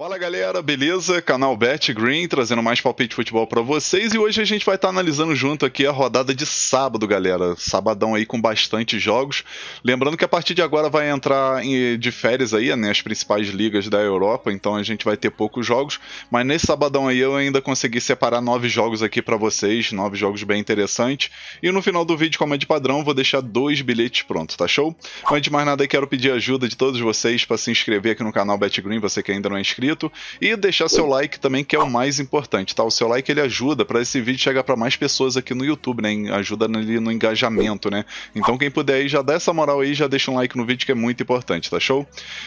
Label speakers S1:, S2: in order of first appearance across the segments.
S1: Fala galera, beleza? Canal Bet Green trazendo mais palpite de futebol para vocês e hoje a gente vai estar tá analisando junto aqui a rodada de sábado, galera. Sabadão aí com bastante jogos. Lembrando que a partir de agora vai entrar de férias aí, né, as principais ligas da Europa, então a gente vai ter poucos jogos, mas nesse sabadão aí eu ainda consegui separar nove jogos aqui para vocês, nove jogos bem interessantes. E no final do vídeo, como é de padrão, vou deixar dois bilhetes prontos, tá show? Antes de mais nada, quero pedir ajuda de todos vocês para se inscrever aqui no canal Bet Green, você que ainda não é inscrito e deixar seu like também, que é o mais importante, tá? O seu like ele ajuda para esse vídeo chegar para mais pessoas aqui no YouTube, né? Ajuda ali no engajamento, né? Então quem puder aí já dá essa moral aí, já deixa um like no vídeo que é muito importante, tá show?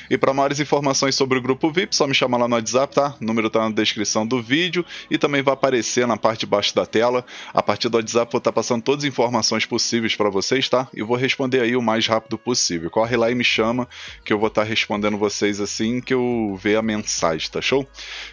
S1: E para maiores informações sobre o grupo VIP, só me chama lá no WhatsApp, tá? O número tá na descrição do vídeo e também vai aparecer na parte de baixo da tela. A partir do WhatsApp vou estar tá passando todas as informações possíveis para vocês, tá? E vou responder aí o mais rápido possível. Corre lá e me chama que eu vou estar tá respondendo vocês assim que eu ver a mensagem site, tá show?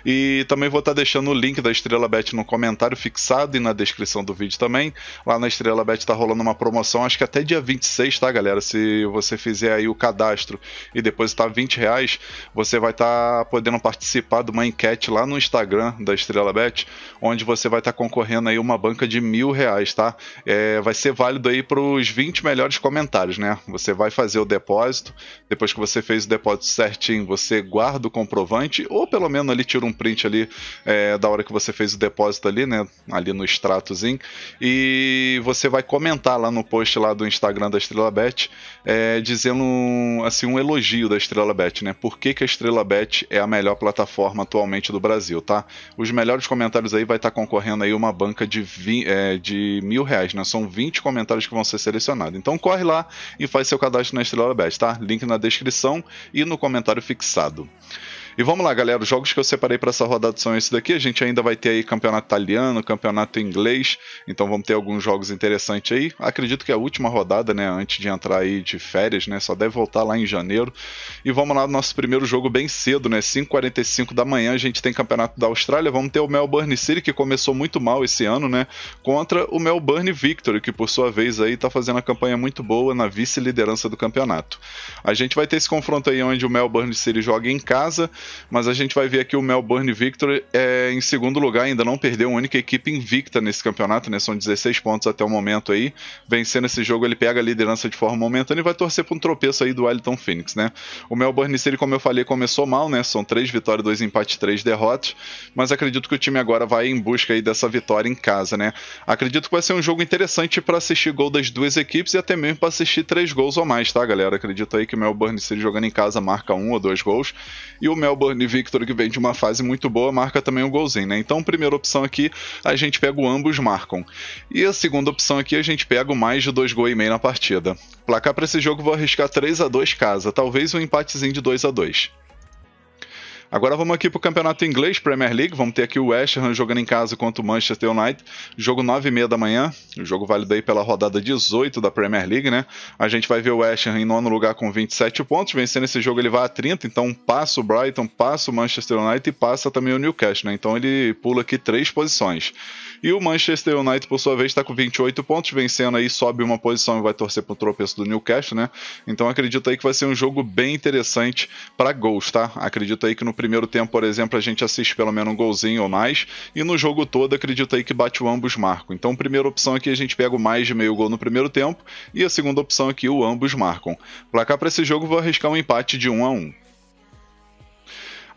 S1: E também vou estar tá deixando o link da Estrela Bet no comentário fixado e na descrição do vídeo também. Lá na Estrela Bet tá rolando uma promoção, acho que até dia 26, tá, galera? Se você fizer aí o cadastro e depositar 20 reais, você vai estar tá podendo participar de uma enquete lá no Instagram da Estrela Bet, onde você vai estar tá concorrendo aí uma banca de mil reais, tá? É, vai ser válido aí para os 20 melhores comentários, né? Você vai fazer o depósito, depois que você fez o depósito certinho, você guarda o comprovante ou pelo menos ali tira um print ali é, da hora que você fez o depósito ali, né? Ali no extratozinho. E você vai comentar lá no post lá do Instagram da Estrela Bet, é, dizendo assim, um elogio da Estrela Bet, né? Por que, que a Estrela Bet é a melhor plataforma atualmente do Brasil, tá? Os melhores comentários aí vai estar tá concorrendo aí uma banca de, vi, é, de mil reais, né? São 20 comentários que vão ser selecionados. Então corre lá e faz seu cadastro na Estrela Bet, tá? Link na descrição e no comentário fixado. E vamos lá, galera. Os jogos que eu separei para essa rodada são esse daqui. A gente ainda vai ter aí campeonato italiano, campeonato inglês. Então vamos ter alguns jogos interessantes aí. Acredito que é a última rodada, né? Antes de entrar aí de férias, né? Só deve voltar lá em janeiro. E vamos lá, nosso primeiro jogo bem cedo, né? 5h45 da manhã. A gente tem campeonato da Austrália. Vamos ter o Melbourne City, que começou muito mal esse ano, né? Contra o Melbourne Victory, que por sua vez aí tá fazendo a campanha muito boa na vice-liderança do campeonato. A gente vai ter esse confronto aí onde o Melbourne City joga em casa mas a gente vai ver aqui o Melbourne Victory é, em segundo lugar, ainda não perdeu uma única equipe invicta nesse campeonato, né? São 16 pontos até o momento aí. Vencendo esse jogo, ele pega a liderança de forma momentânea e vai torcer para um tropeço aí do Wellington Phoenix, né? O Melbourne City, como eu falei, começou mal, né? São três vitórias, dois empates, três derrotas. Mas acredito que o time agora vai em busca aí dessa vitória em casa, né? Acredito que vai ser um jogo interessante para assistir gol das duas equipes e até mesmo para assistir três gols ou mais, tá, galera? Acredito aí que o Melbourne City jogando em casa marca um ou dois gols. E o Mel Melbourne Victor que vem de uma fase muito boa, marca também um golzinho, né? Então, primeira opção aqui, a gente pega o ambos marcam. E a segunda opção aqui, a gente pega o mais de dois gols e meio na partida. Placar para esse jogo, vou arriscar 3 a 2 casa, talvez um empatezinho de 2 a 2 Agora vamos aqui para o campeonato inglês, Premier League. Vamos ter aqui o West Ham jogando em casa contra o Manchester United. Jogo 9h30 da manhã. O jogo válido aí pela rodada 18 da Premier League, né? A gente vai ver o West Ham em nono lugar com 27 pontos. Vencendo esse jogo, ele vai a 30. Então passa o Brighton, passa o Manchester United e passa também o Newcastle, né? Então ele pula aqui três posições. E o Manchester United, por sua vez, está com 28 pontos, vencendo aí, sobe uma posição e vai torcer para o tropeço do Newcastle, né? Então acredito aí que vai ser um jogo bem interessante para gols, tá? Acredito aí que no primeiro tempo, por exemplo, a gente assiste pelo menos um golzinho ou mais, e no jogo todo acredito aí que bate o ambos marcam. Então, primeira opção aqui a gente pega o mais de meio gol no primeiro tempo, e a segunda opção aqui o ambos marcam. Placar para esse jogo vou arriscar um empate de 1 a 1.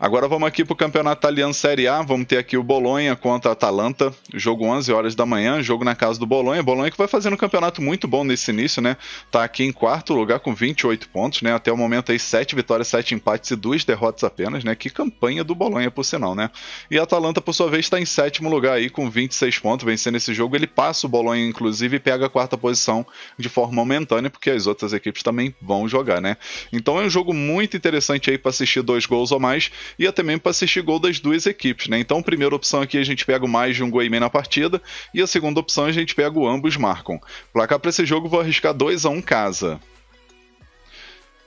S1: Agora vamos aqui para o campeonato italiano Série A. Vamos ter aqui o Bolonha contra a Atalanta. Jogo 11 horas da manhã, jogo na casa do Bolonha. Bolonha que vai fazendo um campeonato muito bom nesse início, né? Tá aqui em quarto lugar com 28 pontos, né? Até o momento aí 7 vitórias, 7 empates e 2 derrotas apenas, né? Que campanha do Bolonha, por sinal, né? E a Atalanta, por sua vez, está em sétimo lugar aí com 26 pontos. Vencendo esse jogo, ele passa o Bolonha, inclusive, e pega a quarta posição de forma momentânea, porque as outras equipes também vão jogar, né? Então é um jogo muito interessante aí para assistir dois gols ou mais e até mesmo para assistir gol das duas equipes, né? Então, a primeira opção aqui a gente pega mais de um gol e meio na partida, e a segunda opção a gente pega o ambos marcam. Placar para esse jogo vou arriscar 2 a 1 um casa.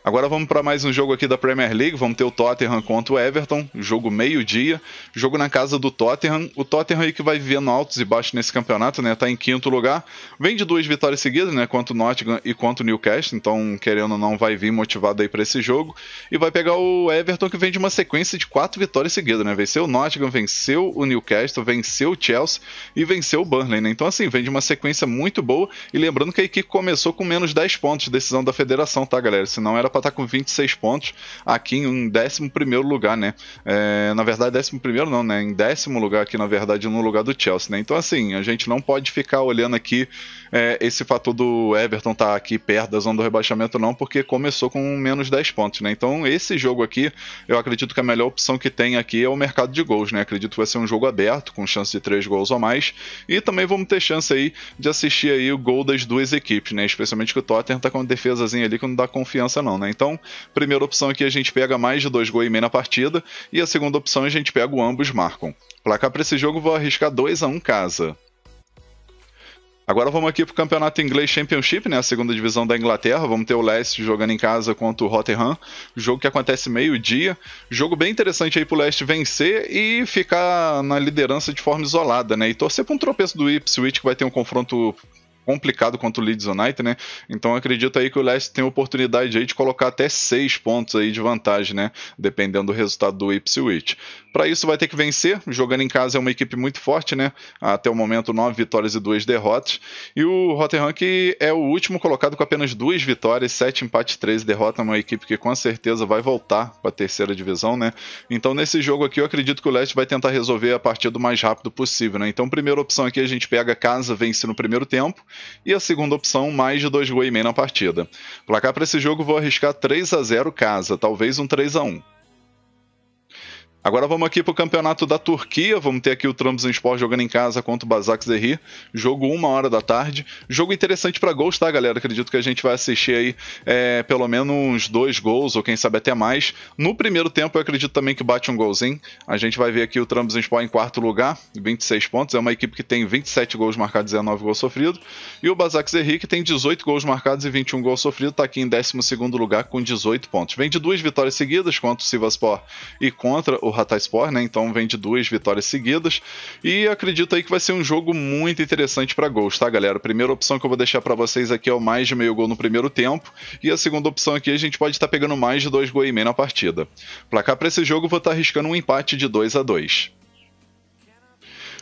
S1: Agora vamos para mais um jogo aqui da Premier League. Vamos ter o Tottenham contra o Everton, jogo meio-dia, jogo na casa do Tottenham. O Tottenham aí que vai vivendo altos e baixos nesse campeonato, né? Tá em quinto lugar. Vem de duas vitórias seguidas, né? Quanto o Nottingham e quanto o Newcastle. Então, querendo ou não, vai vir motivado aí para esse jogo. E vai pegar o Everton que vem de uma sequência de quatro vitórias seguidas, né? Venceu o Nottingham, venceu o Newcastle, venceu o Chelsea e venceu o Burnley, né? Então, assim, vem de uma sequência muito boa. E lembrando que a equipe começou com menos 10 pontos, decisão da federação, tá, galera? Se não era pra Europa está com 26 pontos, aqui em 11 lugar, né? É, na verdade, 11 não, né? Em décimo lugar aqui, na verdade, no lugar do Chelsea, né? Então, assim, a gente não pode ficar olhando aqui é, esse fator do Everton estar tá aqui perto da zona do rebaixamento, não, porque começou com menos 10 pontos, né? Então, esse jogo aqui, eu acredito que a melhor opção que tem aqui é o mercado de gols, né? Acredito que vai ser um jogo aberto, com chance de 3 gols ou mais, e também vamos ter chance aí de assistir aí o gol das duas equipes, né? Especialmente que o Tottenham tá com uma defesazinha ali que não dá confiança, não, né? Né? Então, primeira opção aqui a gente pega mais de dois gols e meio na partida, e a segunda opção a gente pega o ambos marcam. Placar para esse jogo vou arriscar 2 a 1 um casa. Agora vamos aqui para o Campeonato Inglês Championship, né, a segunda divisão da Inglaterra. Vamos ter o Leicester jogando em casa contra o Rotterdam. jogo que acontece meio-dia. Jogo bem interessante aí para o Leicester vencer e ficar na liderança de forma isolada, né? E torcer para um tropeço do Ipswich, que vai ter um confronto complicado contra o Leeds United, né? Então acredito aí que o Leicester tem oportunidade aí de colocar até seis pontos aí de vantagem, né? Dependendo do resultado do Ipswich. Para isso vai ter que vencer, jogando em casa é uma equipe muito forte, né? Até o momento nove vitórias e duas derrotas. E o Rotherham que é o último colocado com apenas duas vitórias, sete empates, três derrotas, é uma equipe que com certeza vai voltar para a terceira divisão, né? Então nesse jogo aqui eu acredito que o Leicester vai tentar resolver a partida o mais rápido possível, né? Então primeira opção aqui a gente pega casa, vence no primeiro tempo e a segunda opção, mais de 2,5 na partida. Placar para esse jogo vou arriscar 3 a 0 casa, talvez um 3 a 1 Agora vamos aqui para o campeonato da Turquia. Vamos ter aqui o Trabzonspor jogando em casa contra o Zerri. Jogo uma hora da tarde. Jogo interessante para gols, tá, galera? Acredito que a gente vai assistir aí é, pelo menos uns dois gols, ou quem sabe até mais. No primeiro tempo, eu acredito também que bate um golzinho. A gente vai ver aqui o Trabzonspor em quarto lugar, 26 pontos. É uma equipe que tem 27 gols marcados e 19 gols sofridos. E o Zerri, que tem 18 gols marcados e 21 gols sofridos. Está aqui em 12 segundo lugar com 18 pontos. Vem de duas vitórias seguidas contra o Sivaspor e contra o Hatayspor, né? Então vem de duas vitórias seguidas e acredito aí que vai ser um jogo muito interessante para gols, tá, galera? A primeira opção que eu vou deixar para vocês aqui é o mais de meio gol no primeiro tempo e a segunda opção aqui a gente pode estar tá pegando mais de dois gols e meio na partida. Placar para esse jogo vou estar tá arriscando um empate de 2 a 2.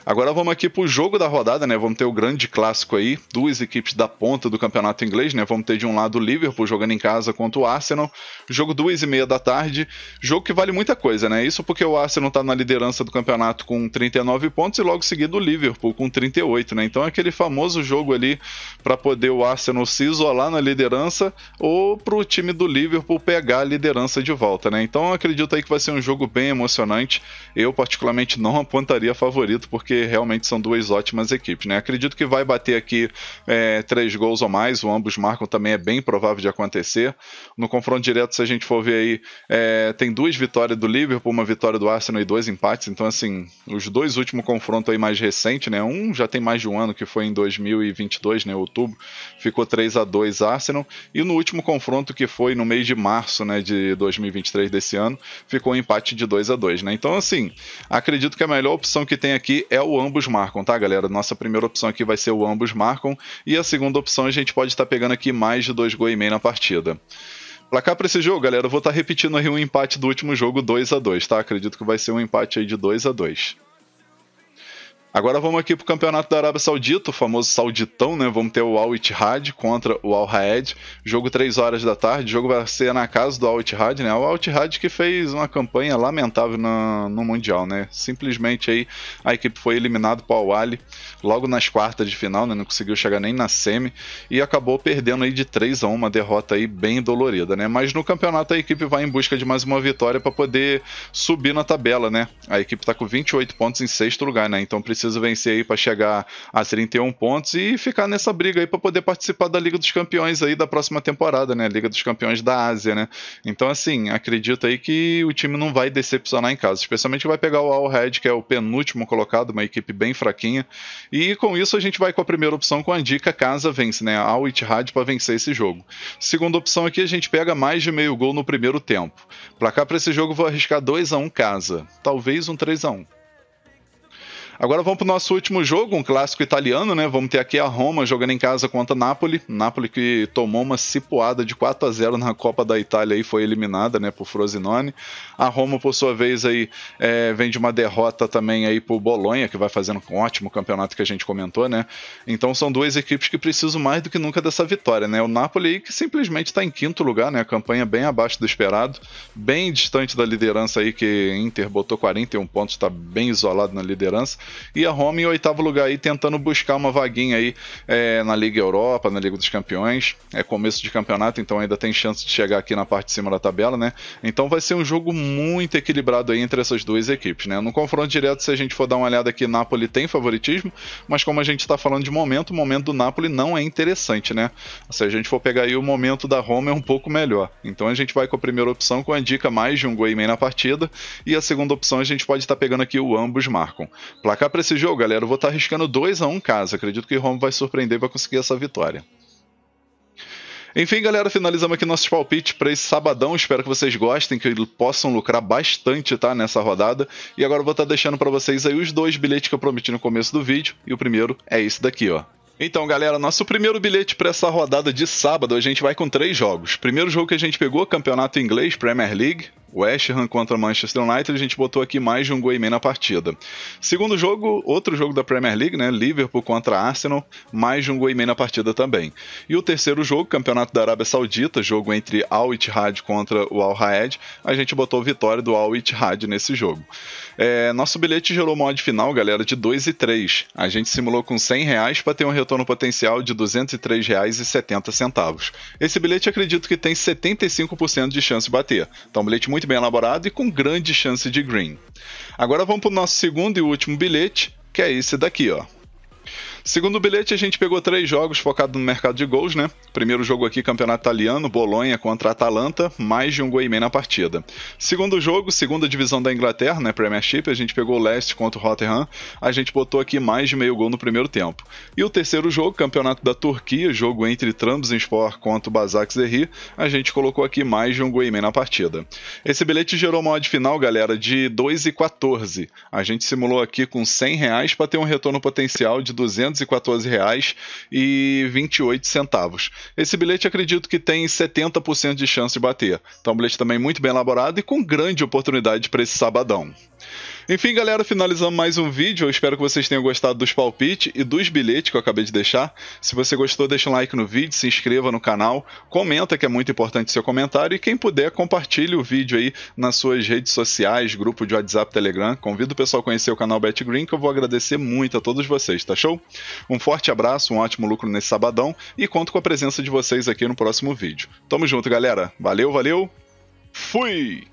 S1: Agora vamos aqui para o jogo da rodada, né? Vamos ter o grande clássico aí, duas equipes da ponta do campeonato inglês, né? Vamos ter de um lado o Liverpool jogando em casa contra o Arsenal, jogo duas e meia da tarde, jogo que vale muita coisa, né? Isso porque o Arsenal está na liderança do campeonato com 39 pontos e logo seguido o Liverpool com 38, né? Então é aquele famoso jogo ali para poder o Arsenal se isolar na liderança ou para o time do Liverpool pegar a liderança de volta, né? Então acredito aí que vai ser um jogo bem emocionante. Eu particularmente não apontaria favorito porque porque realmente são duas ótimas equipes. Né? Acredito que vai bater aqui é, três gols ou mais, o ambos marcam também é bem provável de acontecer. No confronto direto, se a gente for ver aí, é, tem duas vitórias do Liverpool, uma vitória do Arsenal e dois empates. Então, assim, os dois últimos confrontos aí mais recentes, né? Um já tem mais de um ano, que foi em 2022, né? Outubro, ficou 3 a 2 Arsenal. E no último confronto, que foi no mês de março, né? De 2023 desse ano, ficou um empate de 2 a 2 né? Então, assim, acredito que a melhor opção que tem aqui é o ambos marcam, tá, galera? Nossa primeira opção aqui vai ser o ambos marcam. E a segunda opção a gente pode estar tá pegando aqui mais de dois gols e meio na partida. cá para esse jogo, galera, eu vou estar tá repetindo aí um empate do último jogo 2 a 2 tá? Acredito que vai ser um empate aí de 2 a 2 Agora vamos aqui para o campeonato da Arábia Saudita, o famoso Sauditão, né? Vamos ter o Al Ittihad contra o Al Raed, jogo 3 horas da tarde. O jogo vai ser na casa do Al Ittihad, né? O Al Ittihad que fez uma campanha lamentável no, no mundial, né? Simplesmente aí a equipe foi eliminada para o Ali. logo nas quartas de final, né? Não conseguiu chegar nem na semi e acabou perdendo aí de 3 a 1, uma derrota aí bem dolorida, né? Mas no campeonato a equipe vai em busca de mais uma vitória para poder subir na tabela, né? A equipe está com 28 pontos em sexto lugar, né? Então precisa preciso vencer aí para chegar a 31 pontos e ficar nessa briga aí para poder participar da Liga dos Campeões aí da próxima temporada, né? Liga dos Campeões da Ásia, né? Então, assim, acredito aí que o time não vai decepcionar em casa, especialmente vai pegar o Al Red, que é o penúltimo colocado, uma equipe bem fraquinha. E com isso a gente vai com a primeira opção com a dica casa vence, né? Al Ittihad para vencer esse jogo. Segunda opção aqui a gente pega mais de meio gol no primeiro tempo. Placar para esse jogo vou arriscar 2 a 1 casa, talvez um 3 a 1. Agora vamos para o nosso último jogo, um clássico italiano, né? Vamos ter aqui a Roma jogando em casa contra a Napoli. Napoli que tomou uma cipoada de 4 a 0 na Copa da Itália e foi eliminada, né, por Frosinone. A Roma, por sua vez, aí é, vem de uma derrota também aí por Bolonha, que vai fazendo um ótimo campeonato que a gente comentou, né? Então são duas equipes que precisam mais do que nunca dessa vitória, né? O Napoli que simplesmente está em quinto lugar, né? A campanha bem abaixo do esperado, bem distante da liderança aí que Inter botou 41 pontos, está bem isolado na liderança. E a Roma em oitavo lugar aí, tentando buscar uma vaguinha aí é, na Liga Europa, na Liga dos Campeões. É começo de campeonato, então ainda tem chance de chegar aqui na parte de cima da tabela, né? Então vai ser um jogo muito equilibrado aí entre essas duas equipes, né? No confronto direto, se a gente for dar uma olhada aqui, Napoli tem favoritismo, mas como a gente está falando de momento, o momento do Napoli não é interessante, né? Se a gente for pegar aí o momento da Roma é um pouco melhor. Então a gente vai com a primeira opção com a dica mais de um gol e meio na partida, e a segunda opção a gente pode estar tá pegando aqui o ambos marcam. Placa Placar para esse jogo, galera, eu vou estar tá arriscando 2 a 1 um casa. Acredito que Roma vai surpreender e vai conseguir essa vitória. Enfim, galera, finalizamos aqui nossos palpites para esse sabadão. Espero que vocês gostem, que possam lucrar bastante, tá, nessa rodada. E agora eu vou estar tá deixando para vocês aí os dois bilhetes que eu prometi no começo do vídeo, e o primeiro é esse daqui, ó. Então, galera, nosso primeiro bilhete para essa rodada de sábado, a gente vai com três jogos. Primeiro jogo que a gente pegou, Campeonato Inglês, Premier League. West Ham contra Manchester United, a gente botou aqui mais de um gol e meio na partida. Segundo jogo, outro jogo da Premier League, né? Liverpool contra Arsenal, mais de um gol e meio na partida também. E o terceiro jogo, Campeonato da Arábia Saudita, jogo entre Al Ittihad contra o Al Raed, a gente botou vitória do Al Ittihad nesse jogo. É, nosso bilhete gerou mod final, galera, de 2 e 3. A gente simulou com 100 reais para ter um retorno potencial de reais R$ centavos. Esse bilhete acredito que tem 75% de chance de bater. Então, um bilhete muito muito bem elaborado e com grande chance de green. Agora vamos para o nosso segundo e último bilhete, que é esse daqui, ó. Segundo bilhete, a gente pegou três jogos focados no mercado de gols, né? Primeiro jogo aqui, campeonato italiano, Bolonha contra Atalanta, mais de um gol e meio na partida. Segundo jogo, segunda divisão da Inglaterra, né? Premiership, a gente pegou o Leste contra o Rotterdam, a gente botou aqui mais de meio gol no primeiro tempo. E o terceiro jogo, campeonato da Turquia, jogo entre Trabzonspor contra o Zerri, a gente colocou aqui mais de um gol e meio na partida. Esse bilhete gerou uma odd final, galera, de 2,14. A gente simulou aqui com 100 reais para ter um retorno potencial de 200 214 reais e 28 centavos. Esse bilhete acredito que tem 70% de chance de bater. Então, um bilhete também muito bem elaborado e com grande oportunidade para esse sabadão. Enfim, galera, finalizamos mais um vídeo. Eu espero que vocês tenham gostado dos palpites e dos bilhetes que eu acabei de deixar. Se você gostou, deixa um like no vídeo, se inscreva no canal, comenta que é muito importante seu comentário e quem puder, compartilhe o vídeo aí nas suas redes sociais, grupo de WhatsApp, Telegram. Convido o pessoal a conhecer o canal Bet Green, que eu vou agradecer muito a todos vocês, tá show? Um forte abraço, um ótimo lucro nesse sabadão e conto com a presença de vocês aqui no próximo vídeo. Tamo junto, galera. Valeu, valeu. Fui!